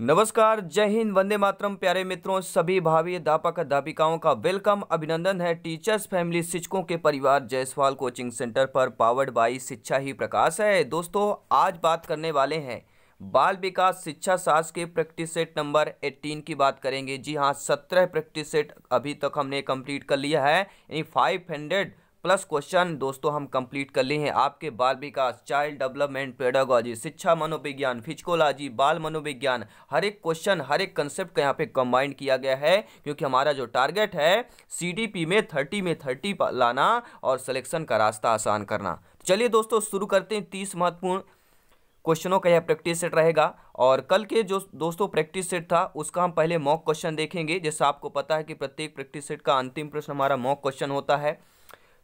नमस्कार जय हिंद वंदे मातरम प्यारे मित्रों सभी भावी अध्यापक अध्यापिकाओं का वेलकम अभिनंदन है टीचर्स फैमिली शिक्षकों के परिवार जयसवाल कोचिंग सेंटर पर पावर्ड बाई शिक्षा ही प्रकाश है दोस्तों आज बात करने वाले हैं बाल विकास शिक्षा शास्त्र के प्रैक्टिस सेट नंबर 18 की बात करेंगे जी हाँ सत्रह प्रैक्टिस सेट अभी तक हमने कंप्लीट कर लिया है यानी फाइव हंड्रेड प्लस क्वेश्चन दोस्तों हम कंप्लीट कर लिए हैं आपके बाल विकास चाइल्ड डेवलपमेंट पेडागोजी शिक्षा मनोविज्ञान फिजिकोलॉजी बाल मनोविज्ञान हर एक क्वेश्चन हर एक कंसेप्ट का यहाँ पे कंबाइंड किया गया है क्योंकि हमारा जो टारगेट है सीडीपी में थर्टी में थर्टी लाना और सिलेक्शन का रास्ता आसान करना तो चलिए दोस्तों शुरू करते हैं तीस महत्वपूर्ण क्वेश्चनों का यह प्रैक्टिस सेट रहेगा और कल के जो दोस्तों प्रैक्टिस सेट था उसका हम पहले मॉक क्वेश्चन देखेंगे जैसा आपको पता है कि प्रत्येक प्रैक्टिस सेट का अंतिम प्रश्न हमारा मॉक क्वेश्चन होता है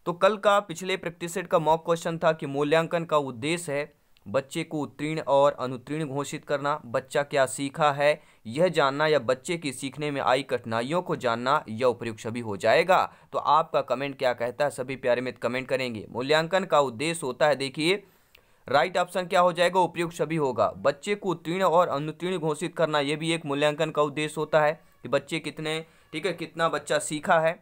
तो कल का पिछले प्रैक्टिस सेट का मॉक क्वेश्चन था कि मूल्यांकन का उद्देश्य है बच्चे को उत्तीर्ण और अनुत्तीर्ण घोषित करना बच्चा क्या सीखा है यह जानना या बच्चे की सीखने में आई कठिनाइयों को जानना यह उपयुक्त सभी हो जाएगा तो आपका कमेंट क्या कहता है सभी प्यारे मित्र कमेंट करेंगे मूल्यांकन का उद्देश्य होता है देखिए राइट ऑप्शन क्या हो जाएगा उपयुक्त सभी होगा बच्चे को उत्तीर्ण और अनुत्तीर्ण घोषित करना यह भी एक मूल्यांकन का उद्देश्य होता है कि बच्चे कितने ठीक है कितना बच्चा सीखा है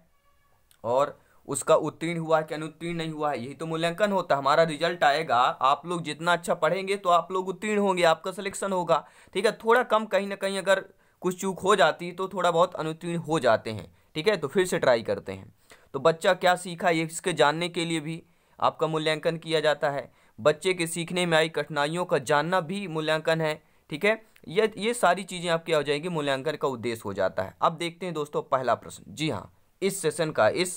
और उसका उत्तीर्ण हुआ है कि अनुत्तीर्ण नहीं हुआ है यही तो मूल्यांकन होता है हमारा रिजल्ट आएगा आप लोग जितना अच्छा पढ़ेंगे तो आप लोग उत्तीर्ण होंगे आपका सिलेक्शन होगा ठीक है थोड़ा कम कहीं ना कहीं अगर कुछ चूक हो जाती तो थोड़ा बहुत अनुत्तीर्ण हो जाते हैं ठीक है तो फिर से ट्राई करते हैं तो बच्चा क्या सीखा ये इसके जानने के लिए भी आपका मूल्यांकन किया जाता है बच्चे के सीखने में आई कठिनाइयों का जानना भी मूल्यांकन है ठीक है ये ये सारी चीज़ें आपकी हो जाएगी मूल्यांकन का उद्देश्य हो जाता है अब देखते हैं दोस्तों पहला प्रश्न जी हाँ इस सेशन का इस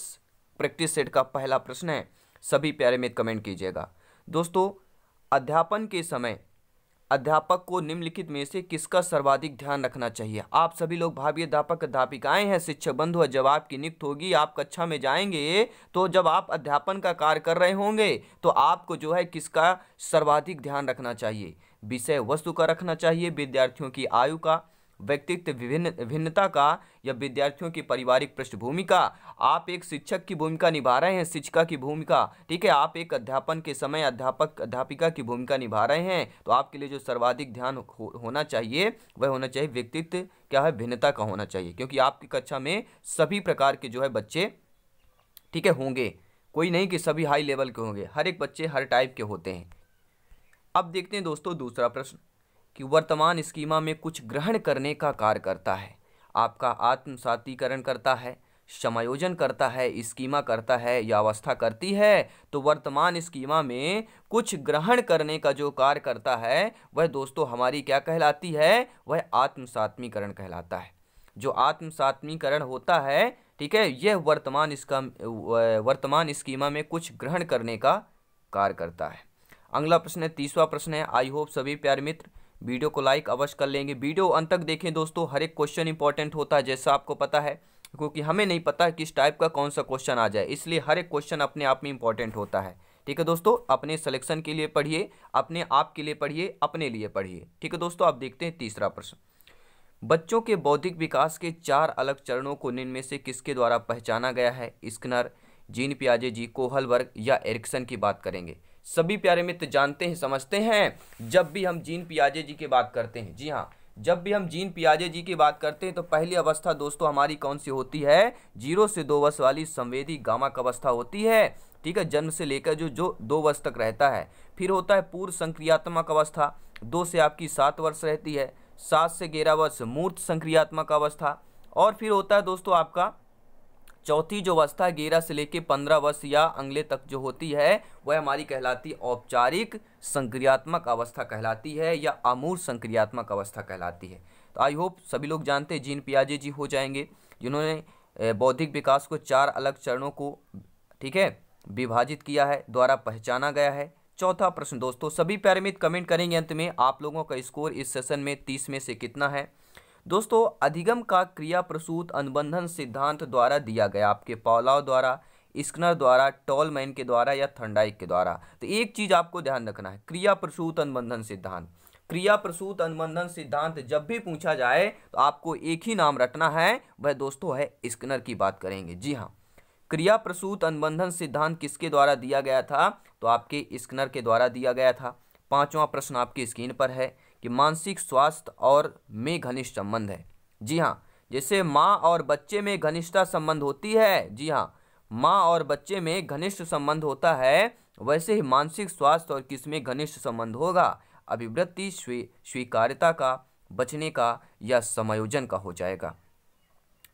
प्रैक्टिस सेट का पहला प्रश्न है सभी प्यारे में कमेंट कीजिएगा दोस्तों अध्यापन के समय अध्यापक को निम्नलिखित में से किसका सर्वाधिक ध्यान रखना चाहिए आप सभी लोग भावी अध्यापक अध्यापिकाएं हैं शिक्षक बंधु जब आपकी नियुक्त होगी आप कक्षा में जाएंगे तो जब आप अध्यापन का कार्य कर रहे होंगे तो आपको जो है किसका सर्वाधिक ध्यान रखना चाहिए विषय वस्तु का रखना चाहिए विद्यार्थियों की आयु का व्यक्तित्व विभिन्न भिन्नता का या विद्यार्थियों की पारिवारिक पृष्ठभूमि का आप एक शिक्षक की भूमिका निभा रहे हैं शिक्षिका की भूमिका ठीक है आप एक अध्यापन के समय अध्यापक अध्यापिका की भूमिका निभा रहे हैं तो आपके लिए जो सर्वाधिक ध्यान हो, होना चाहिए वह होना चाहिए व्यक्तित्व क्या है भिन्नता का होना चाहिए क्योंकि आपकी कक्षा में सभी प्रकार के जो है बच्चे ठीक है होंगे कोई नहीं कि सभी हाई लेवल के होंगे हर एक बच्चे हर टाइप के होते हैं अब देखते हैं दोस्तों दूसरा प्रश्न कि वर्तमान स्कीमा में कुछ ग्रहण करने का कार्य करता है आपका आत्मसातीकरण करता है समायोजन करता है स्कीमा करता है या अवस्था करती है तो वर्तमान स्कीमा में कुछ ग्रहण करने का जो कार्य करता है वह दोस्तों हमारी क्या कहलाती है वह आत्मसात्मीकरण कहलाता है जो आत्मसात्मीकरण होता है ठीक है यह वर्तमान इसका वर्तमान स्कीमा में कुछ ग्रहण करने का कार्य करता है अगला प्रश्न है तीसवा प्रश्न है आई होप सभी प्यार मित्र वीडियो को लाइक अवश्य कर लेंगे वीडियो अंत तक देखें दोस्तों हर एक क्वेश्चन इंपॉर्टेंट होता है जैसा आपको पता है क्योंकि हमें नहीं पता किस टाइप का कौन सा क्वेश्चन आ जाए इसलिए हर एक क्वेश्चन अपने आप में इंपॉर्टेंट होता है ठीक है दोस्तों अपने सिलेक्शन के लिए पढ़िए अपने आप के लिए पढ़िए अपने लिए पढ़िए ठीक है दोस्तों आप देखते हैं तीसरा प्रश्न बच्चों के बौद्धिक विकास के चार अलग चरणों को निम्न में से किसके द्वारा पहचाना गया है स्कनर जीन पियाजे जी कोहलवर्ग या एरिक्सन की बात करेंगे सभी प्यारे मित्र जानते हैं समझते हैं जब भी हम जीन पियाजे जी की बात करते हैं जी हाँ जब भी हम जीन पियाजे जी की बात करते हैं तो पहली अवस्था दोस्तों हमारी कौन सी होती है जीरो से दो वर्ष वाली संवेदी गामक अवस्था होती है ठीक है जन्म से लेकर जो जो दो वर्ष तक रहता है फिर होता है पूर्व संक्रियात्मक अवस्था दो से आपकी सात वर्ष रहती है सात से ग्यारह वर्ष मूर्त संक्रियात्मक अवस्था और फिर होता है दोस्तों आपका चौथी जो अवस्था ग्यारह से लेकर पंद्रह वर्ष या अंगले तक जो होती है वह हमारी कहलाती औपचारिक संक्रियात्मक अवस्था कहलाती है या अमूर संक्रियात्मक अवस्था कहलाती है तो आई होप सभी लोग जानते हैं जीन पियाजे जी हो जाएंगे जिन्होंने बौद्धिक विकास को चार अलग चरणों को ठीक है विभाजित किया है द्वारा पहचाना गया है चौथा प्रश्न दोस्तों सभी पैरामित कमेंट करेंगे अंत में आप लोगों का स्कोर इस सेशन में तीस में से कितना है दोस्तों अधिगम का क्रिया प्रसूत अनुबंधन सिद्धांत द्वारा दिया गया आपके पौलाव द्वारा स्कनर द्वारा टॉलमैन के द्वारा या थंडाइक के द्वारा तो एक चीज़ आपको ध्यान रखना है क्रिया प्रसूत अनुबंधन सिद्धांत क्रिया प्रसूत अनुबंधन सिद्धांत जब भी पूछा जाए तो आपको एक ही नाम रटना है वह दोस्तों है स्कनर की बात करेंगे जी हाँ क्रिया प्रसूत अनुबंधन सिद्धांत किसके द्वारा दिया गया था तो आपके स्कनर के द्वारा दिया गया था पांचवा प्रश्न आपकी स्क्रीन पर है कि मानसिक स्वास्थ्य और में घनिष्ठ संबंध है जी हाँ जैसे माँ और बच्चे में घनिष्ठता संबंध होती है जी हाँ माँ और बच्चे में घनिष्ठ संबंध होता है वैसे ही मानसिक स्वास्थ्य और किस में घनिष्ठ संबंध होगा अभिवृत्ति स्वी स्वीकार्यता का बचने का या समायोजन का हो जाएगा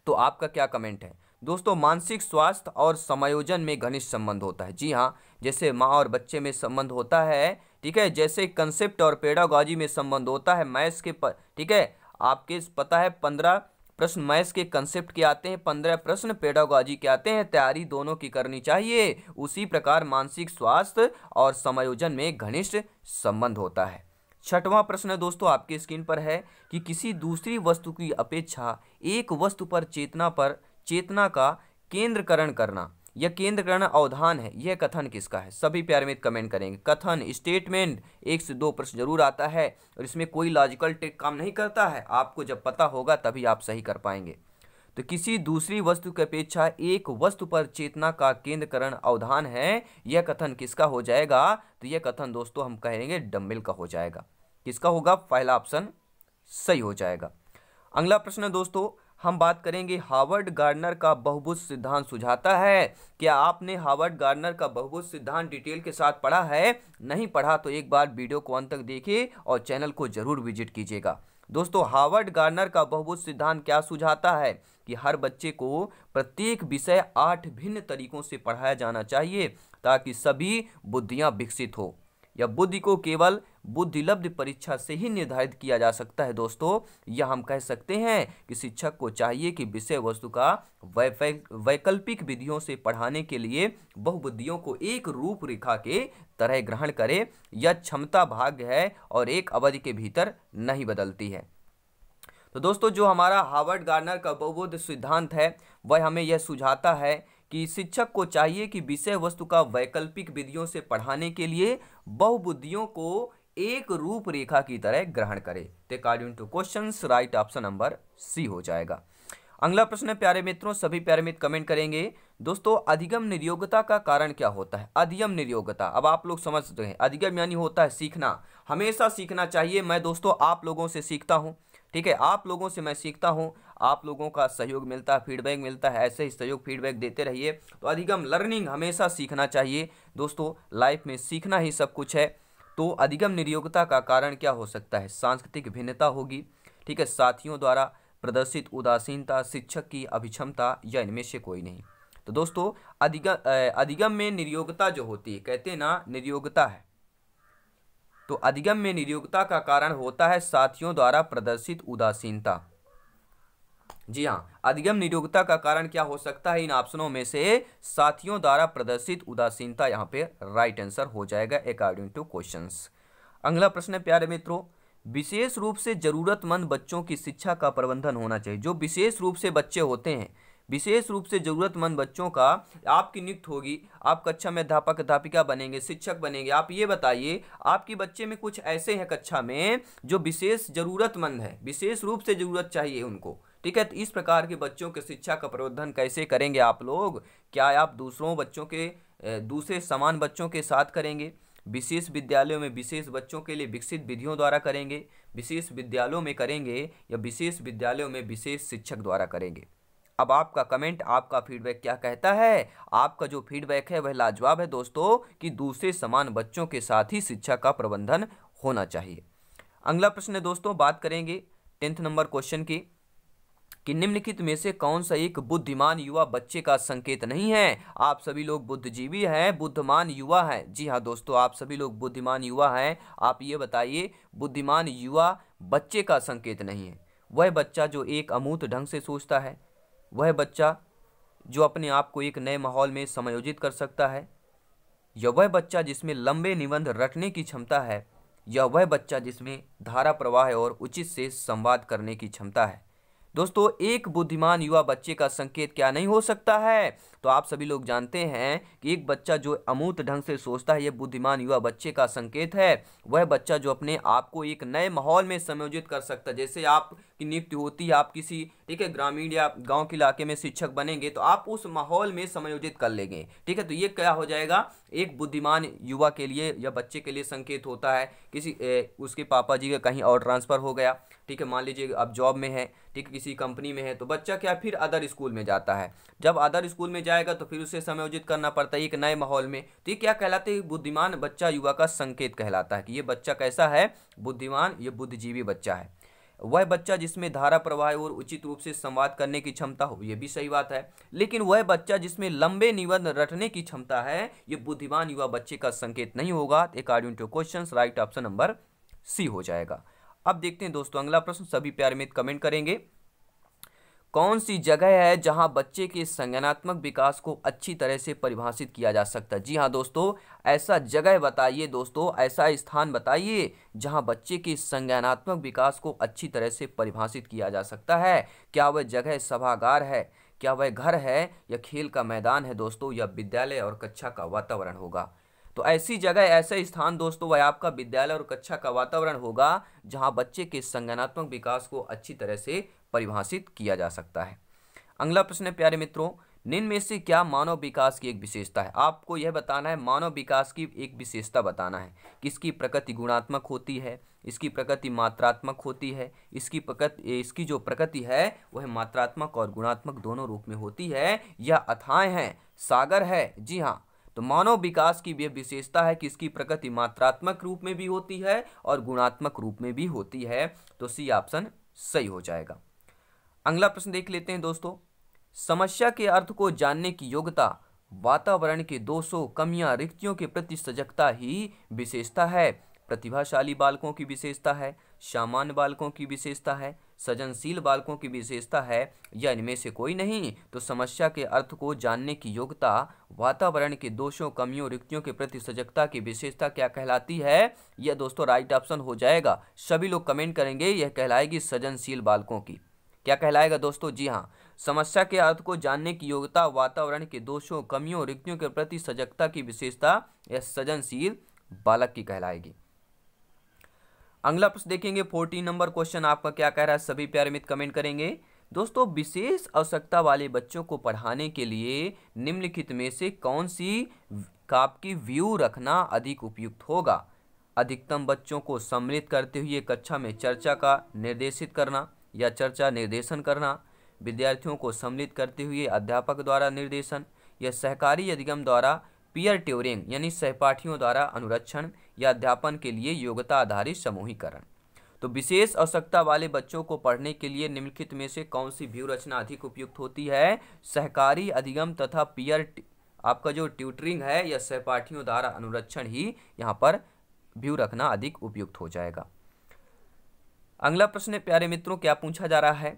तो आपका क्या कमेंट है दोस्तों मानसिक स्वास्थ्य और समायोजन में घनिष्ठ संबंध होता है जी हाँ जैसे माँ और बच्चे में संबंध होता है ठीक है जैसे कंसेप्ट और पेडागॉजी में संबंध होता है मैथ्स के ठीक है आपके पता है पंद्रह प्रश्न मैथ्स के कंसेप्ट के आते हैं पंद्रह प्रश्न पेडागॉजी के आते हैं तैयारी दोनों की करनी चाहिए उसी प्रकार मानसिक स्वास्थ्य और समायोजन में घनिष्ठ संबंध होता है छठवां प्रश्न दोस्तों आपके स्क्रीन पर है कि किसी दूसरी वस्तु की अपेक्षा एक वस्तु पर चेतना पर चेतना का केंद्रकरण करना यह केंद्रकरण अवधान है यह कथन किसका है सभी प्यार में कमेंट करेंगे कथन स्टेटमेंट एक से दो प्रश्न जरूर आता है और इसमें कोई लॉजिकल टेक काम नहीं करता है आपको जब पता होगा तभी आप सही कर पाएंगे तो किसी दूसरी वस्तु की अपेक्षा एक वस्तु पर चेतना का केंद्रकरण अवधान है यह कथन किसका हो जाएगा तो यह कथन दोस्तों हम कहेंगे डम्बिल का हो जाएगा किसका होगा पहला ऑप्शन सही हो जाएगा अगला प्रश्न दोस्तों हम बात करेंगे हावर्ड गार्डनर का बहुभुज सिद्धांत सुझाता है क्या आपने हावर्ड गार्डनर का बहुभुज सिद्धांत डिटेल के साथ पढ़ा है नहीं पढ़ा तो एक बार वीडियो को अंत तक देखिए और चैनल को ज़रूर विजिट कीजिएगा दोस्तों हावर्ड गार्डनर का बहुभुज सिद्धांत क्या सुझाता है कि हर बच्चे को प्रत्येक विषय आठ भिन्न तरीकों से पढ़ाया जाना चाहिए ताकि सभी बुद्धियाँ विकसित हो या बुद्धि को केवल बुद्धिलब्ध परीक्षा से ही निर्धारित किया जा सकता है दोस्तों यह हम कह सकते हैं कि शिक्षक को चाहिए कि विषय वस्तु का वैकल्पिक विधियों से पढ़ाने के लिए बहुबुद्धियों को एक रूपरेखा के तरह ग्रहण करे यह क्षमता भाग्य है और एक अवधि के भीतर नहीं बदलती है तो दोस्तों जो हमारा हार्वर्ड गार्नर का बहुबुद्ध सिद्धांत है वह हमें यह सुझाता है कि शिक्षक को चाहिए कि विषय वस्तु का वैकल्पिक विधियों से पढ़ाने के लिए बहुबुद्धियों को एक रूप रेखा की तरह ग्रहण करे तो according to question right option number C हो जाएगा अगला प्रश्न है प्यारे मित्रों सभी प्यारे मित्र कमेंट करेंगे दोस्तों अधिगम निर्योगता का कारण क्या होता है अधिगम निर्योगता अब आप लोग समझते हैं अधिगम यानी होता है सीखना हमेशा सीखना चाहिए मैं दोस्तों आप लोगों से सीखता हूँ ठीक है आप लोगों से मैं सीखता हूँ आप लोगों का सहयोग मिलता है फीडबैक मिलता है ऐसे ही सहयोग फीडबैक देते रहिए तो अधिगम लर्निंग हमेशा सीखना चाहिए दोस्तों लाइफ में सीखना ही सब कुछ है तो अधिगम निर्योगता का कारण क्या हो सकता है सांस्कृतिक भिन्नता होगी ठीक है साथियों द्वारा प्रदर्शित उदासीनता शिक्षक की अभिक्षमता या इनमें से कोई नहीं तो दोस्तों अधिगम अधिगम में निर्योगता जो होती है कहते ना निर्योगता है तो अधिगम में निर्योगता का कारण होता है साथियों द्वारा प्रदर्शित उदासीनता जी हाँ अधिगम निरोगता का कारण क्या हो सकता है इन ऑप्शनों में से साथियों द्वारा प्रदर्शित उदासीनता यहाँ पे राइट आंसर हो जाएगा अकॉर्डिंग टू क्वेश्चन अगला प्रश्न है प्यारे मित्रों विशेष रूप से जरूरतमंद बच्चों की शिक्षा का प्रबंधन होना चाहिए जो विशेष रूप से बच्चे होते हैं विशेष रूप से ज़रूरतमंद बच्चों का आपकी नियुक्त होगी आप कक्षा में अध्यापक अध्यापिका बनेंगे शिक्षक बनेंगे आप ये बताइए आपके बच्चे में कुछ ऐसे हैं कक्षा में जो विशेष ज़रूरतमंद है विशेष रूप से ज़रूरत चाहिए उनको ठीक है तो इस प्रकार के बच्चों के शिक्षा का प्रबंधन कैसे करेंगे आप लोग क्या आप दूसरों बच्चों के दूसरे समान बच्चों के साथ करेंगे विशेष विद्यालयों में विशेष बच्चों के लिए विकसित विधियों द्वारा करेंगे विशेष विद्यालयों में करेंगे या विशेष विद्यालयों में विशेष शिक्षक द्वारा करेंगे अब आपका कमेंट आपका फीडबैक क्या कहता है आपका जो फीडबैक है वह लाजवाब है दोस्तों कि दूसरे समान बच्चों के साथ ही शिक्षा का प्रबंधन होना चाहिए अगला प्रश्न है दोस्तों बात करेंगे टेंथ नंबर क्वेश्चन की कि निम्नलिखित में से कौन सा एक बुद्धिमान युवा बच्चे का संकेत नहीं है आप सभी लोग बुद्धिजीवी हैं बुद्धिमान युवा हैं जी हाँ दोस्तों आप सभी लोग बुद्धिमान युवा हैं आप ये बताइए बुद्धिमान युवा बच्चे का संकेत नहीं है वह बच्चा जो एक अमूत ढंग से सोचता है वह बच्चा जो अपने आप को एक नए माहौल में समायोजित कर सकता है या वह बच्चा जिसमें लंबे निबंध रटने की क्षमता है या वह बच्चा जिसमें धारा प्रवाह और उचित से संवाद करने की क्षमता है दोस्तों एक बुद्धिमान युवा बच्चे का संकेत क्या नहीं हो सकता है तो आप सभी लोग जानते हैं कि एक बच्चा जो अमूत ढंग से सोचता है यह बुद्धिमान युवा बच्चे का संकेत है वह बच्चा जो अपने आप को एक नए माहौल में समयोजित कर सकता है जैसे आप की नियुक्ति होती है आप किसी ठीक है ग्रामीण या गांव के इलाके में शिक्षक बनेंगे तो आप उस माहौल में समायोजित कर लेंगे ठीक है तो ये क्या हो जाएगा एक बुद्धिमान युवा के लिए या बच्चे के लिए संकेत होता है किसी ए, उसके पापा जी का कहीं और ट्रांसफ़र हो गया ठीक है मान लीजिए अब जॉब में है ठीक है किसी कंपनी में है तो बच्चा क्या फिर अदर स्कूल में जाता है जब अदर स्कूल में जाएगा तो फिर उसे समायोजित करना पड़ता है एक नए माहौल में तो ये क्या कहलाते हैं बुद्धिमान बच्चा युवा का संकेत कहलाता है कि ये बच्चा कैसा है बुद्धिमान ये बुद्धिजीवी बच्चा है वह बच्चा जिसमें धारा प्रवाह और उचित रूप से संवाद करने की क्षमता हो यह भी सही बात है लेकिन वह बच्चा जिसमें लंबे निबंध रटने की क्षमता है यह बुद्धिमान युवा बच्चे का संकेत नहीं होगा according to question right option number C हो जाएगा अब देखते हैं दोस्तों अगला प्रश्न सभी प्यार में कमेंट करेंगे कौन सी जगह है जहां बच्चे के संज्ञानात्मक विकास को अच्छी तरह से परिभाषित किया जा सकता है जी हाँ दोस्तों ऐसा जगह बताइए दोस्तों ऐसा स्थान बताइए जहां बच्चे के संज्ञानात्मक विकास को अच्छी तरह से परिभाषित किया जा सकता है क्या वह जगह सभागार है क्या वह घर है या खेल का मैदान है दोस्तों या विद्यालय और कक्षा का वातावरण होगा तो ऐसी जगह ऐसे स्थान दोस्तों वह आपका विद्यालय और कक्षा का वातावरण होगा जहां बच्चे के संज्ञानात्मक विकास को अच्छी तरह से परिभाषित किया जा सकता है अगला प्रश्न है प्यारे मित्रों निम्न में से क्या मानव विकास की एक विशेषता है आपको यह बताना है मानव विकास की एक विशेषता बताना है किसकी प्रकृति गुणात्मक होती है इसकी प्रकृति मात्रात्मक होती है इसकी प्रकृति इसकी जो प्रकृति है वह मात्रात्मक और गुणात्मक दोनों रूप में होती है यह अथाएँ हैं सागर है जी हाँ तो मानव विकास की यह विशेषता है कि इसकी प्रकृति मात्रात्मक रूप में भी होती है और गुणात्मक रूप में भी होती है तो सी ऑप्शन सही हो जाएगा अगला प्रश्न देख लेते हैं दोस्तों समस्या के अर्थ को जानने की योग्यता वातावरण के दोषों कमियां रिक्तियों के प्रति सजगता ही विशेषता है प्रतिभाशाली बालकों की विशेषता है सामान्य बालकों की विशेषता है सजनशील बालकों की विशेषता है या इनमें से कोई नहीं तो समस्या के अर्थ को जानने की योग्यता वातावरण के दोषों कमियों रिक्तियों के प्रति सजगता की विशेषता क्या कहलाती है यह दोस्तों राइट ऑप्शन हो जाएगा सभी लोग कमेंट करेंगे यह कहलाएगी सजनशील बालकों की क्या कहलाएगा दोस्तों जी हाँ समस्या के अर्थ को जानने की योग्यता वातावरण के दोषों कमियों रिक्तियों के प्रति सजगता की विशेषता या सजनशील बालक की कहलाएगी अगला प्रश्न देखेंगे फोर्टीन नंबर क्वेश्चन आपका क्या कह रहा है सभी प्यारे मित्र कमेंट करेंगे दोस्तों विशेष आवश्यकता वाले बच्चों को पढ़ाने के लिए निम्नलिखित में से कौन सी आपकी व्यू रखना अधिक उपयुक्त होगा अधिकतम बच्चों को सम्मिलित करते हुए कक्षा में चर्चा का निर्देशित करना या चर्चा निर्देशन करना विद्यार्थियों को सम्मिलित करते हुए अध्यापक द्वारा निर्देशन या सहकारी अधिगम द्वारा पीयर ट्यूरिंग यानी सहपाठियों द्वारा अनुरक्षण या अध्यापन के लिए योग्यता आधारित समूहीकरण तो विशेष आवश्यकता वाले बच्चों को पढ़ने के लिए निम्नलिखित में से कौन सी व्यू रचना अधिक उपयुक्त होती है सहकारी अधिगम तथा पीयर आपका जो ट्यूटरिंग है या सहपाठियों द्वारा अनुरक्षण ही यहाँ पर व्यू रखना अधिक उपयुक्त हो जाएगा अगला प्रश्न प्यारे मित्रों क्या पूछा जा रहा है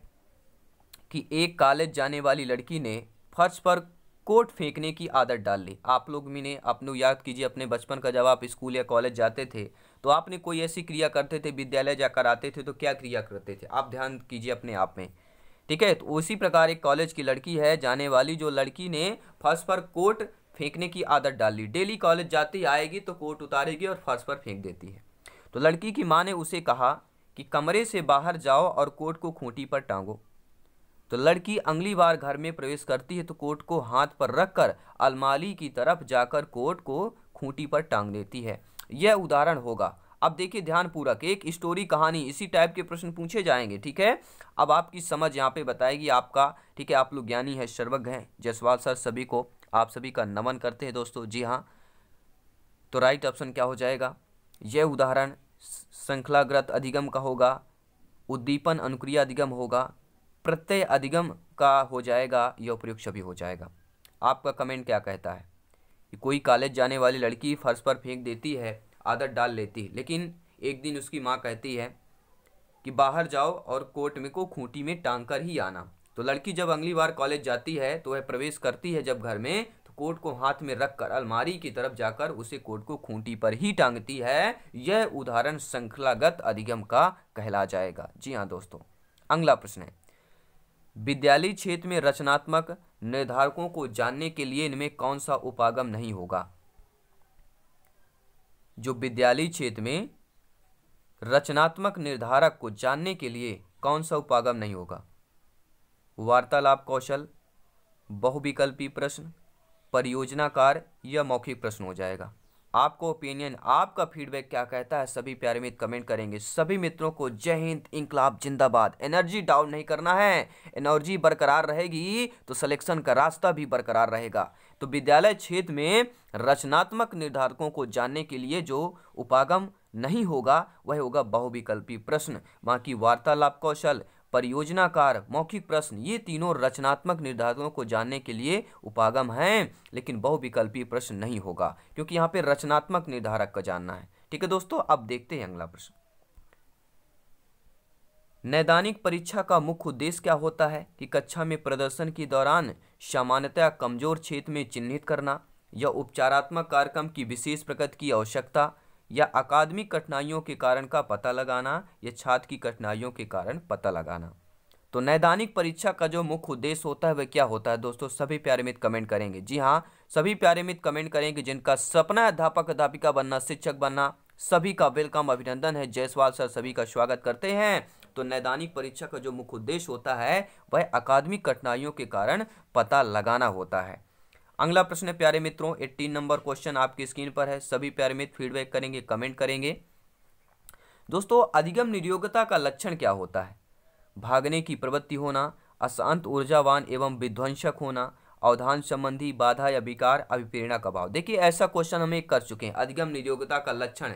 कि एक कॉलेज जाने वाली लड़की ने फर्श पर कोट फेंकने की आदत डाल ली आप लोग मैंने अपने याद कीजिए अपने बचपन का जब आप स्कूल या कॉलेज जाते थे तो आपने कोई ऐसी क्रिया करते थे विद्यालय जाकर आते थे तो क्या क्रिया करते थे आप ध्यान कीजिए अपने आप में ठीक है तो उसी प्रकार एक कॉलेज की लड़की है जाने वाली जो लड़की ने फर्श पर कोट फेंकने की आदत डाल ली डेली कॉलेज जाती आएगी तो कोट उतारेगी और फर्श पर फेंक देती है तो लड़की की माँ ने उसे कहा कि कमरे से बाहर जाओ और कोट को खूंटी पर टांगो तो लड़की अगली बार घर में प्रवेश करती है तो कोट को हाथ पर रखकर अलमारी की तरफ जाकर कोट को खूंटी पर टांग देती है यह उदाहरण होगा अब देखिए ध्यानपूर्वक एक स्टोरी कहानी इसी टाइप के प्रश्न पूछे जाएंगे ठीक है अब आपकी समझ यहाँ पे बताएगी आपका ठीक है आप लोग ज्ञानी है सर्वज्ञ हैं जसवाल सर सभी को आप सभी का नमन करते हैं दोस्तों जी हाँ तो राइट ऑप्शन क्या हो जाएगा यह उदाहरण श्रृंखलाग्रत अधिगम का होगा उद्दीपन अनुक्रिया अधिगम होगा प्रत्यय अधिगम का हो जाएगा यह प्रयोग सभी हो जाएगा आपका कमेंट क्या कहता है कि कोई कॉलेज जाने वाली लड़की फर्श पर फेंक देती है आदत डाल लेती है लेकिन एक दिन उसकी माँ कहती है कि बाहर जाओ और कोर्ट में को खूंटी में टांग कर ही आना तो लड़की जब अगली बार कॉलेज जाती है तो वह प्रवेश करती है जब घर में कोट को हाथ में रखकर अलमारी की तरफ जाकर उसे कोट को खूंटी पर ही टांगती है यह उदाहरण श्रृंखलागत अधिगम का कहला जाएगा जी हाँ दोस्तों अगला प्रश्न है विद्यालय क्षेत्र में रचनात्मक निर्धारकों को जानने के लिए इनमें कौन सा उपागम नहीं होगा जो विद्यालय क्षेत्र में रचनात्मक निर्धारक को जानने के लिए कौन सा उपागम नहीं होगा वार्तालाप कौशल बहुविकल्पी प्रश्न परियोजनाकार या मौखिक प्रश्न हो जाएगा आपको ओपिनियन आपका फीडबैक क्या कहता है सभी प्यारे मित्र कमेंट करेंगे सभी मित्रों को जय हिंद इंकलाब जिंदाबाद एनर्जी डाउन नहीं करना है एनर्जी बरकरार रहेगी तो सिलेक्शन का रास्ता भी बरकरार रहेगा तो विद्यालय क्षेत्र में रचनात्मक निर्धारकों को जानने के लिए जो उपागम नहीं होगा वह होगा बहुविकल्पी प्रश्न बाकी वार्तालाप कौशल परियोजनाकार मौखिक प्रश्न ये तीनों रचनात्मक निर्धारकों को जानने के लिए उपागम हैं लेकिन बहुविकल्पी प्रश्न नहीं होगा क्योंकि यहाँ पे रचनात्मक निर्धारक का जानना है ठीक है दोस्तों अब देखते हैं अगला प्रश्न नैदानिक परीक्षा का मुख्य उद्देश्य क्या होता है कि कक्षा में प्रदर्शन के दौरान सामान्यतया कमजोर क्षेत्र में चिन्हित करना या उपचारात्मक कार्यक्रम की विशेष प्रगति की आवश्यकता या अकादमिक कठिनाइयों के कारण का पता लगाना या छात्र की कठिनाइयों के कारण पता लगाना तो नैदानिक परीक्षा का जो मुख्य उद्देश्य होता है वह क्या होता है दोस्तों सभी प्यारे मित्र कमेंट करेंगे जी हाँ सभी प्यारे मित्र कमेंट करेंगे जिनका सपना अध्यापक अध्यापिका बनना शिक्षक बनना सभी का वेलकम अभिनंदन है जयसवाल सर सभी का स्वागत करते हैं तो नैदानिक परीक्षा का जो मुख्य उद्देश्य होता है वह अकादमिक कठिनाइयों के कारण पता लगाना होता है अगला प्रश्न है प्यारे मित्रों एट्टीन नंबर क्वेश्चन आपकी स्क्रीन पर है सभी प्यारे मित्र फीडबैक करेंगे कमेंट करेंगे दोस्तों अधिगम निरोगता का लक्षण क्या होता है भागने की प्रवृत्ति होना अशांत ऊर्जावान एवं विध्वंसक होना अवधान संबंधी बाधा या विकार अभिप्रेरणा का भाव देखिए ऐसा क्वेश्चन हम एक कर चुके हैं अधिगम निरोगता का लक्षण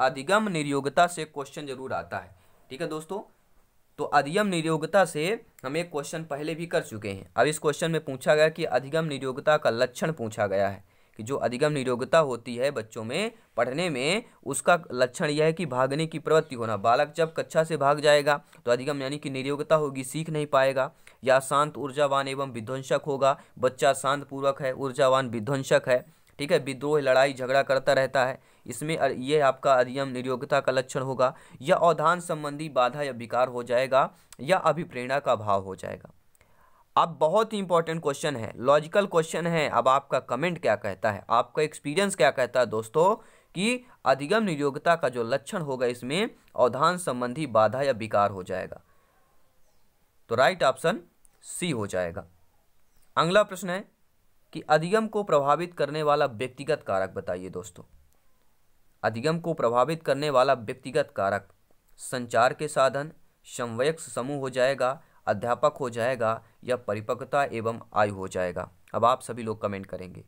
अधिगम निरोगता से क्वेश्चन जरूर आता है ठीक है दोस्तों तो अधिगम निरोगता से हम एक क्वेश्चन पहले भी कर चुके हैं अब इस क्वेश्चन में पूछा गया कि अधिगम निरोगता का लक्षण पूछा गया है कि जो अधिगम निरोगता होती है बच्चों में पढ़ने में उसका लक्षण यह है कि भागने की प्रवृत्ति होना बालक जब कक्षा से भाग जाएगा तो अधिगम यानी कि निरोगता होगी सीख नहीं पाएगा या शांत ऊर्जावान एवं विध्वंसक होगा बच्चा शांत पूर्वक है ऊर्जावान विध्वंसक है ठीक है विद्रोह लड़ाई झगड़ा करता रहता है इसमें ये आपका अधियम निरोगता का लक्षण होगा या अवधान संबंधी बाधा या विकार हो जाएगा या अभिप्रेरणा का भाव हो जाएगा अब बहुत ही इंपॉर्टेंट क्वेश्चन है लॉजिकल क्वेश्चन है अब आपका कमेंट क्या कहता है आपका एक्सपीरियंस क्या कहता है दोस्तों कि अधिगम नियोगता का जो लक्षण होगा इसमें अवधान संबंधी बाधा या विकार हो जाएगा तो राइट ऑप्शन सी हो जाएगा अगला प्रश्न है कि अधिगम को प्रभावित करने वाला व्यक्तिगत कारक बताइए दोस्तों अधिगम को प्रभावित करने वाला व्यक्तिगत कारक संचार के साधन समवयक समूह हो जाएगा अध्यापक हो जाएगा या परिपक्वता एवं आयु हो जाएगा अब आप सभी लोग कमेंट करेंगे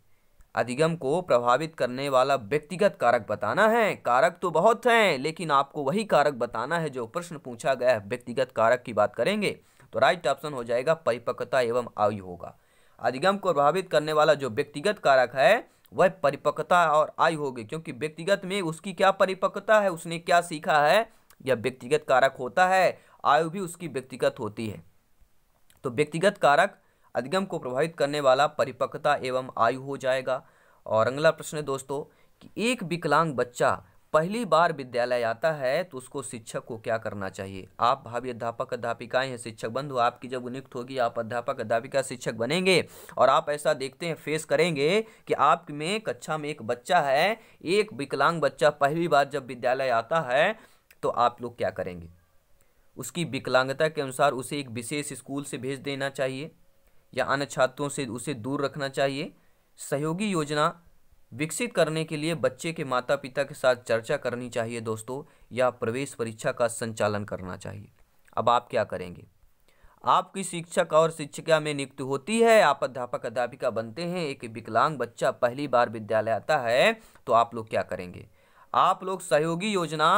अधिगम को प्रभावित करने वाला व्यक्तिगत कारक बताना है कारक तो बहुत हैं लेकिन आपको वही कारक बताना है जो प्रश्न पूछा गया है व्यक्तिगत कारक की बात करेंगे तो राइट ऑप्शन हो जाएगा परिपक्वता एवं आयु होगा अधिगम को प्रभावित करने वाला जो व्यक्तिगत कारक है वह परिपक्वता और आयु होगी क्योंकि व्यक्तिगत में उसकी क्या परिपक्वता है उसने क्या सीखा है यह व्यक्तिगत कारक होता है आयु भी उसकी व्यक्तिगत होती है तो व्यक्तिगत कारक अधिगम को प्रभावित करने वाला परिपक्वता एवं आयु हो जाएगा और अगला प्रश्न है दोस्तों कि एक विकलांग बच्चा पहली बार विद्यालय आता है तो उसको शिक्षक को क्या करना चाहिए आप भाभी अध्यापक अध्यापिकाएं हैं शिक्षक बंधु आपकी जब नियुक्त होगी आप अध्यापक अध्यापिका शिक्षक बनेंगे और आप ऐसा देखते हैं फेस करेंगे कि आप में कक्षा में एक बच्चा है एक विकलांग बच्चा पहली बार जब विद्यालय आता है तो आप लोग क्या करेंगे उसकी विकलांगता के अनुसार उसे एक विशेष स्कूल से भेज देना चाहिए या अन्य छात्रों से उसे दूर रखना चाहिए सहयोगी योजना विकसित करने के लिए बच्चे के माता पिता के साथ चर्चा करनी चाहिए दोस्तों या प्रवेश परीक्षा का संचालन करना चाहिए अब आप क्या करेंगे आपकी शिक्षक और शिक्षिका में नियुक्त होती है आप अध्यापक अध्यापिका बनते हैं एक विकलांग बच्चा पहली बार विद्यालय आता है तो आप लोग क्या करेंगे आप लोग सहयोगी योजना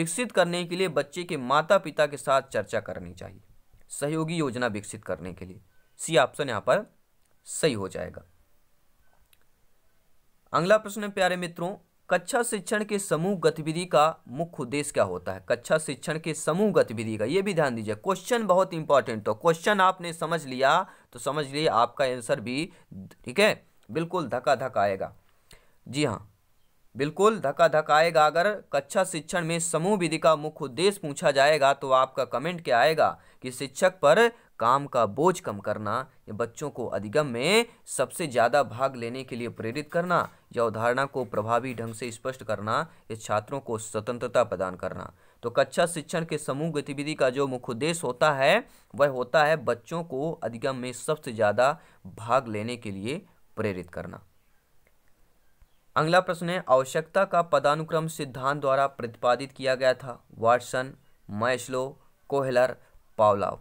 विकसित करने के लिए बच्चे के माता पिता के साथ चर्चा करनी चाहिए सहयोगी योजना विकसित करने के लिए सी ऑप्शन यहाँ पर सही हो जाएगा अगला प्रश्न प्यारे मित्रों कक्षा शिक्षण के समूह गतिविधि का मुख्य उद्देश्य क्या होता है कक्षा शिक्षण के समूह गतिविधि का ये भी ध्यान दीजिए क्वेश्चन बहुत इंपॉर्टेंट हो क्वेश्चन आपने समझ लिया तो समझ लिए आपका आंसर भी ठीक है बिल्कुल धक्का धक्का आएगा जी हाँ बिल्कुल धक्का धक्का आएगा अगर कक्षा शिक्षण में समूह विधि का मुख्य उद्देश्य पूछा जाएगा तो आपका कमेंट क्या आएगा कि शिक्षक पर काम का बोझ कम करना या बच्चों को अधिगम में सबसे ज़्यादा भाग लेने के लिए प्रेरित करना या उदाहरणा को प्रभावी ढंग से स्पष्ट करना या छात्रों को स्वतंत्रता प्रदान करना तो कक्षा शिक्षण के समूह गतिविधि का जो मुख्य उद्देश्य होता है वह होता है बच्चों को अधिगम में सबसे ज़्यादा भाग लेने के लिए प्रेरित करना अगला प्रश्न है आवश्यकता का पदानुक्रम सिद्धांत द्वारा प्रतिपादित किया गया था वाटसन मैशलो कोहलर पावलाव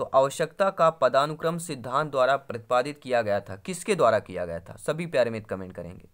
तो आवश्यकता का पदानुक्रम सिद्धांत द्वारा प्रतिपादित किया गया था किसके द्वारा किया गया था सभी प्यारे मित्र कमेंट करेंगे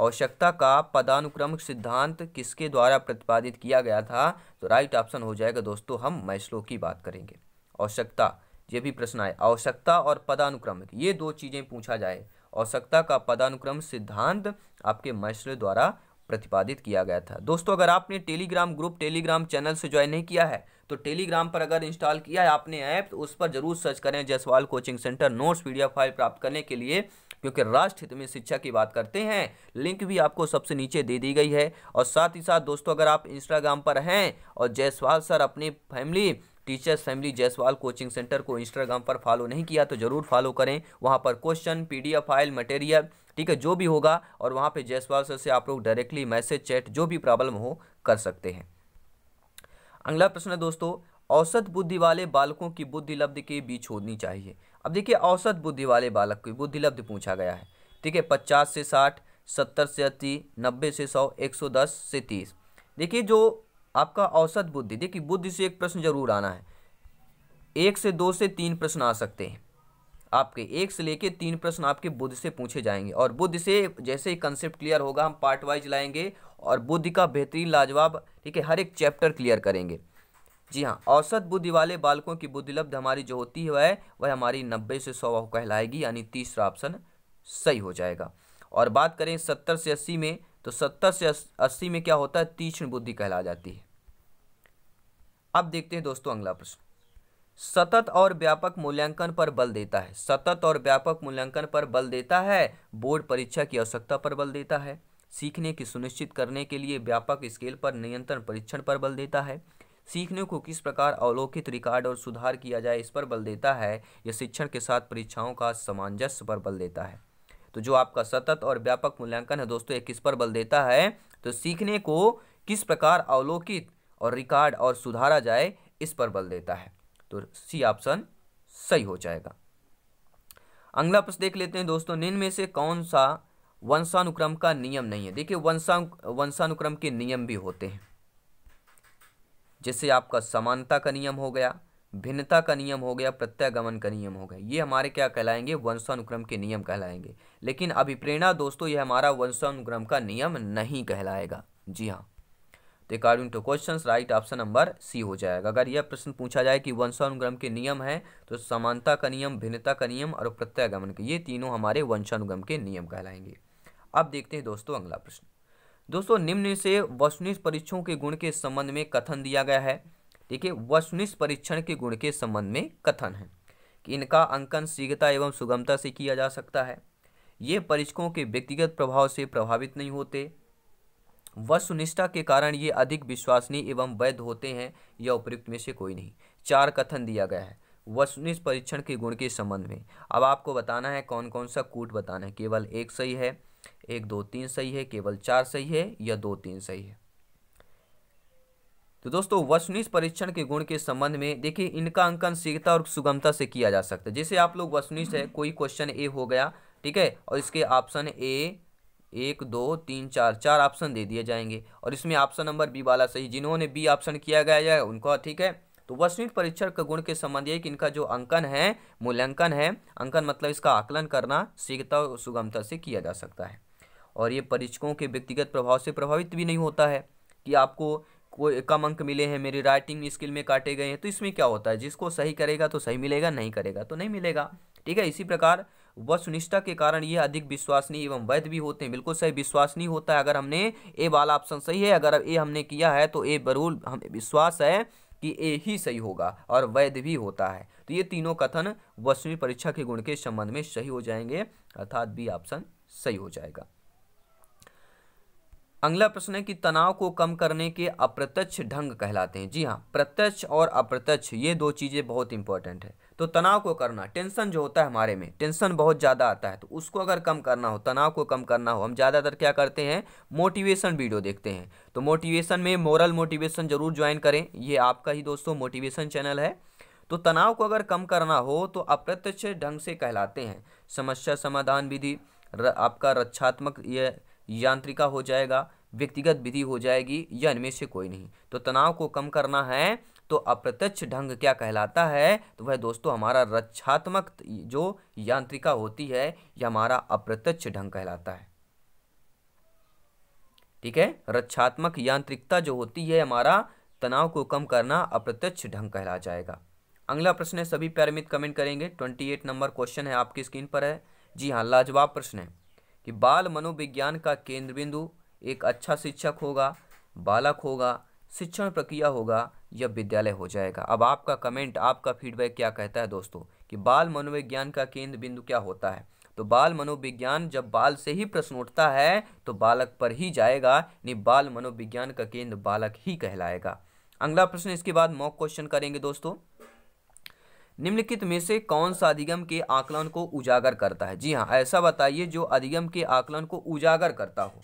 आवश्यकता का पदानुक्रम सिद्धांत किसके द्वारा प्रतिपादित किया गया था तो राइट ऑप्शन हो जाएगा दोस्तों हम मैस्लो की बात करेंगे आवश्यकता ये भी प्रश्न आए आवश्यकता और पदानुक्रम ये दो चीज़ें पूछा जाए आवश्यकता का पदानुक्रम सिद्धांत आपके मैस्लो द्वारा प्रतिपादित किया गया था दोस्तों अगर आपने टेलीग्राम ग्रुप टेलीग्राम चैनल से ज्वाइन नहीं किया है तो टेलीग्राम पर अगर इंस्टॉल किया है आपने ऐप तो उस पर जरूर सर्च करें Jaiswal coaching centre notes PDF file प्राप्त करने के लिए क्योंकि राष्ट्रहित में शिक्षा की बात करते हैं लिंक भी आपको सबसे नीचे दे दी गई है और साथ ही साथ दोस्तों अगर आप इंस्टाग्राम पर हैं और जयसवाल सर अपनी family teachers family Jaiswal coaching centre को इंस्टाग्राम पर फॉलो नहीं किया तो ज़रूर फॉलो करें वहाँ पर क्वेश्चन पी फाइल मटेरियल ठीक है जो भी होगा और वहाँ पर जयसवाल सर से आप लोग डायरेक्टली मैसेज चैट जो भी प्रॉब्लम हो कर सकते हैं अगला प्रश्न है दोस्तों औसत बुद्धि वाले बालकों की बुद्धि लब्ध के बीच होनी चाहिए अब देखिए औसत बुद्धि वाले बालक की बुद्धि लब्ध पूछा गया है ठीक है पचास से साठ सत्तर से अस्सी नब्बे से सौ एक सौ दस से तीस देखिए जो आपका औसत बुद्धि देखिए बुद्धि से एक प्रश्न जरूर आना है एक से दो से तीन प्रश्न आ सकते हैं आपके एक से लेके तीन प्रश्न आपके बुद्ध से पूछे जाएंगे और बुद्ध से जैसे ही कंसेप्ट क्लियर होगा हम पार्ट वाइज लाएंगे और बुद्ध का बेहतरीन लाजवाब ठीक है हर एक चैप्टर क्लियर करेंगे जी हाँ औसत बुद्धि वाले बालकों की बुद्धिलब्ध हमारी जो होती है वह वह हमारी नब्बे से सौ कहलाएगी यानी तीसरा ऑप्शन सही हो जाएगा और बात करें सत्तर से अस्सी में तो सत्तर से अस्सी में क्या होता है तीक्ष्ण बुद्धि कहला जाती है अब देखते हैं दोस्तों अगला प्रश्न सतत और व्यापक मूल्यांकन पर बल देता है सतत और व्यापक मूल्यांकन पर बल देता है बोर्ड परीक्षा की आवश्यकता पर बल देता है सीखने की सुनिश्चित करने के लिए व्यापक स्केल पर नियंत्रण परीक्षण पर बल देता है सीखने को किस प्रकार अवलोकित रिकॉर्ड और सुधार किया जाए इस पर बल देता है यह शिक्षण के साथ परीक्षाओं का सामंजस्य पर बल देता है तो जो आपका सतत और व्यापक मूल्यांकन है दोस्तों यह किस पर बल देता है तो सीखने को किस प्रकार अवलोकित और रिकॉर्ड और सुधारा जाए इस पर बल देता है तो सी ऑप्शन सही हो जाएगा अगला प्रश्न देख लेते हैं दोस्तों निम्न में से कौन सा वंशानुक्रम का नियम नहीं है देखिए वंशा वंशानुक्रम के नियम भी होते हैं जैसे आपका समानता का नियम हो गया भिन्नता का नियम हो गया प्रत्यागमन का नियम हो गया ये हमारे क्या कहलाएंगे वंशानुक्रम के नियम कहलाएंगे लेकिन अभिप्रेरणा दोस्तों ये हमारा वंशानुक्रम का नियम नहीं कहलाएगा जी हाँ तो according to question right option number C हो जाएगा अगर यह प्रश्न पूछा जाए कि वंशानुक्रम के नियम हैं तो समानता का नियम भिन्नता का नियम और प्रत्यागमन के ये तीनों हमारे वंशानुगम के नियम कहलाएंगे अब देखते हैं दोस्तों अगला प्रश्न दोस्तों निम्न से वसुनिष्ठ परीक्षों के गुण के संबंध में कथन दिया गया है ठीक है वस्तुनिष्ठ परीक्षण के गुण के संबंध में कथन है कि इनका अंकन शीघ्रता एवं सुगमता से किया जा सकता है ये परीक्षकों के व्यक्तिगत प्रभाव से प्रभावित नहीं होते वस्तुनिष्ठा के कारण ये अधिक विश्वसनीय एवं वैध होते हैं या उपयुक्त में से कोई नहीं चार कथन दिया गया है वस्तुनिष्ठ परीक्षण के गुण के संबंध में अब आपको बताना है कौन कौन सा कूट बताना है केवल एक सही है एक दो तीन सही है केवल चार सही है या दो तीन सही है तो दोस्तों वस्तुनिष्ठ परीक्षण के गुण के संबंध में देखिए इनका अंकन शीघ्रता और सुगमता से किया जा सकता है जैसे आप लोग वस्तुनिष्ठ है कोई क्वेश्चन ए हो गया ठीक है और इसके ऑप्शन ए एक दो तीन चार चार ऑप्शन दे दिए जाएंगे और इसमें ऑप्शन नंबर बी वाला सही जिन्होंने बी ऑप्शन किया गया है उनको ठीक है तो वस्तुनिक परीक्षण का गुण के संबंध एक कि इनका जो अंकन है मूल्यांकन है अंकन मतलब इसका आकलन करना शीघ्रता और सुगमता से किया जा सकता है और ये परीक्षकों के व्यक्तिगत प्रभाव से प्रभावित भी नहीं होता है कि आपको कोई कम अंक मिले हैं मेरी राइटिंग स्किल में काटे गए हैं तो इसमें क्या होता है जिसको सही करेगा तो सही मिलेगा नहीं करेगा तो नहीं मिलेगा ठीक है इसी प्रकार वस्तुनिष्ठा के कारण ये अधिक विश्वसनीय एवं वैध भी होते हैं बिल्कुल सही विश्वसनीय होता है अगर हमने ए वाला ऑप्शन सही है अगर ए हमने किया है तो ए बरूल हमें विश्वास है कि ए ही सही होगा और वैध भी होता है तो ये तीनों कथन वस्तु परीक्षा के गुण के संबंध में सही हो जाएंगे अर्थात बी ऑप्शन सही हो जाएगा अगला प्रश्न है कि तनाव को कम करने के अप्रत्यक्ष ढंग कहलाते हैं जी हाँ प्रत्यक्ष और अप्रत्यक्ष ये दो चीज़ें बहुत इंपॉर्टेंट है तो तनाव को करना टेंशन जो होता है हमारे में टेंशन बहुत ज़्यादा आता है तो उसको अगर कम करना हो तनाव को कम करना हो हम ज़्यादातर क्या करते हैं मोटिवेशन वीडियो देखते हैं तो मोटिवेशन में मॉरल मोटिवेशन ज़रूर ज्वाइन करें ये आपका ही दोस्तों मोटिवेशन चैनल है तो तनाव को अगर कम करना हो तो अप्रत्यक्ष ढंग से कहलाते हैं समस्या समाधान विधि आपका रक्षात्मक ये यांत्रिका हो जाएगा व्यक्तिगत विधि हो जाएगी या इनमें से कोई नहीं तो तनाव को कम करना है तो अप्रत्यक्ष ढंग क्या कहलाता है तो वह दोस्तों हमारा रक्षात्मक जो यांत्रिका होती है यह हमारा अप्रत्यक्ष ढंग कहलाता है ठीक है रक्षात्मक यांत्रिकता जो होती है हमारा तनाव को कम करना अप्रत्यक्ष ढंग कहला जाएगा अगला प्रश्न है सभी पैरामित कमेंट करेंगे ट्वेंटी एट नंबर क्वेश्चन है आपकी स्क्रीन पर है जी हाँ लाजवाब प्रश्न है कि बाल मनोविज्ञान का केंद्र बिंदु एक अच्छा शिक्षक होगा बालक होगा शिक्षण प्रक्रिया होगा यह विद्यालय हो जाएगा अब आपका कमेंट आपका फीडबैक क्या कहता है दोस्तों कि बाल मनोविज्ञान का केंद्र बिंदु क्या होता है तो बाल मनोविज्ञान जब बाल से ही प्रश्न उठता है तो बालक पर ही जाएगा यानी बाल मनोविज्ञान का केंद्र बालक ही कहलाएगा अगला प्रश्न इसके बाद मॉक क्वेश्चन करेंगे दोस्तों निम्नलिखित में से कौन सा अधिगम के आकलन को उजागर करता है जी हाँ ऐसा बताइए जो अधिगम के आकलन को उजागर करता हो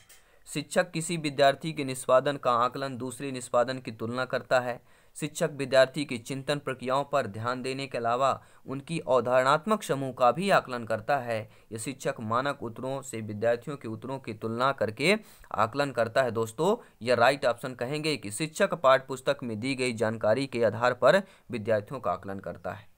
शिक्षक किसी विद्यार्थी के निष्पादन का आकलन दूसरे निष्पादन की तुलना करता है शिक्षक विद्यार्थी की चिंतन प्रक्रियाओं पर ध्यान देने के अलावा उनकी अवधारणात्मक समूह का भी आकलन करता है यह शिक्षक मानक उत्तरों से विद्यार्थियों के उत्तरों की तुलना करके आकलन करता है दोस्तों यह राइट ऑप्शन कहेंगे कि शिक्षक पाठ पुस्तक में दी गई जानकारी के आधार पर विद्यार्थियों का आकलन करता है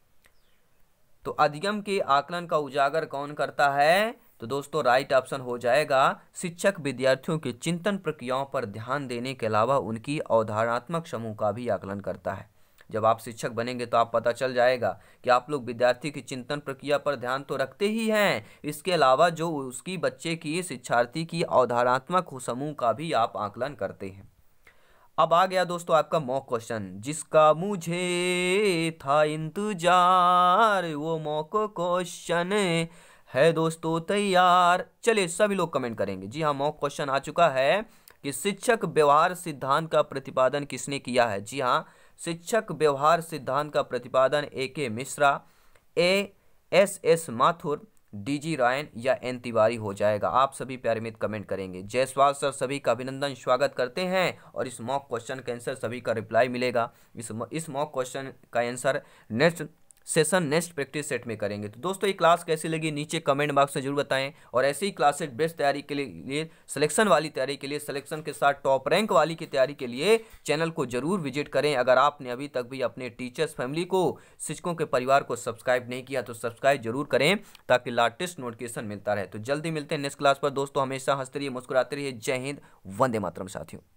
तो अधिगम के आकलन का उजागर कौन करता है तो दोस्तों राइट ऑप्शन हो जाएगा शिक्षक विद्यार्थियों की चिंतन प्रक्रियाओं पर ध्यान देने के अलावा उनकी अवधारणात्मक समूह का भी आकलन करता है जब आप शिक्षक बनेंगे तो आप पता चल जाएगा कि आप लोग विद्यार्थी की चिंतन प्रक्रिया पर ध्यान तो रखते ही हैं इसके अलावा जो उसकी बच्चे की शिक्षार्थी की अवधारणात्मक समूह का भी आप आकलन करते हैं अब आ गया दोस्तों आपका मॉक क्वेश्चन जिसका मुझे था इंतजार वो मॉक क्वेश्चन है दोस्तों तैयार चलिए सभी लोग कमेंट करेंगे जी हाँ मॉक क्वेश्चन आ चुका है कि शिक्षक व्यवहार सिद्धांत का प्रतिपादन किसने किया है जी हाँ शिक्षक व्यवहार सिद्धांत का प्रतिपादन A K Mishra A S S Mathur D G Ryan या एन तिवारी हो जाएगा आप सभी प्यारे मित्र कमेंट करेंगे जयसवाल सर सभी का अभिनंदन स्वागत करते हैं और इस मॉक क्वेश्चन का आंसर सभी का रिप्लाई मिलेगा इस इस मॉक क्वेश्चन का answer next session next practice set में करेंगे तो दोस्तों ये क्लास कैसी लगी नीचे कमेंट बॉक्स में जरूर बताएं और ऐसी ही क्लास सेट बेस्ट तैयारी के लिए सिलेक्शन वाली तैयारी के लिए सिलेक्शन के साथ टॉप रैंक वाली की तैयारी के लिए चैनल को जरूर विजिट करें अगर आपने अभी तक भी अपने टीचर्स फैमिली को शिक्षकों के परिवार को सब्सक्राइब नहीं किया तो सब्सक्राइब जरूर करें ताकि लाटेस्ट नोटिफिकेशन मिलता रहे तो जल्दी मिलते हैं नेक्स्ट क्लास पर दोस्तों हमेशा हंसते रहिए मुस्कुराते रहिए जय हिंद वंदे मातरम साथियों